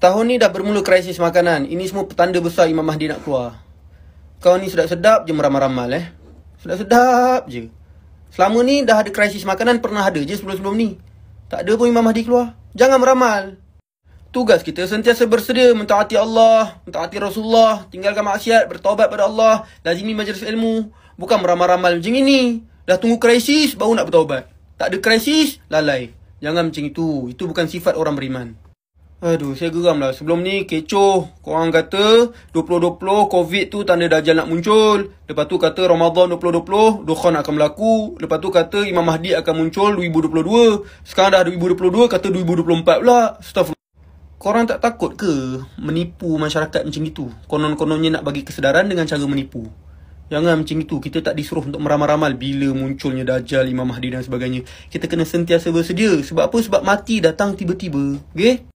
Tahun ni dah bermula krisis makanan. Ini semua petanda besar Imam Mahdi nak keluar. Kau ni sedap-sedap je meramal-ramal eh. Sedap-sedap je. Selama ni dah ada krisis makanan pernah ada je sebelum-sebelum ni. Tak ada pun Imam Mahdi keluar. Jangan meramal. Tugas kita sentiasa bersedia mentaati Allah, mentaati Rasulullah, tinggalkan maksiat, bertobat pada Allah, lazimi majlis ilmu. Bukan meramal-ramal macam ini. Dah tunggu krisis baru nak bertobat. Tak ada krisis, lalai. Jangan macam itu. Itu bukan sifat orang beriman. Aduh, saya geram lah. Sebelum ni kecoh. Korang kata 2020 COVID tu tanda dajal nak muncul. Lepas tu kata Ramadan 2020, Dukhan akan berlaku. Lepas tu kata Imam Mahdi akan muncul 2022. Sekarang dah 2022, kata 2024 pula. Astagfirullah. Korang tak takut ke menipu masyarakat macam itu? Konon-kononnya nak bagi kesedaran dengan cara menipu. Jangan macam itu. Kita tak disuruh untuk meramal-ramal bila munculnya Dajjal, Imam Mahdi dan sebagainya. Kita kena sentiasa bersedia. Sebab apa? Sebab mati datang tiba-tiba. Okay?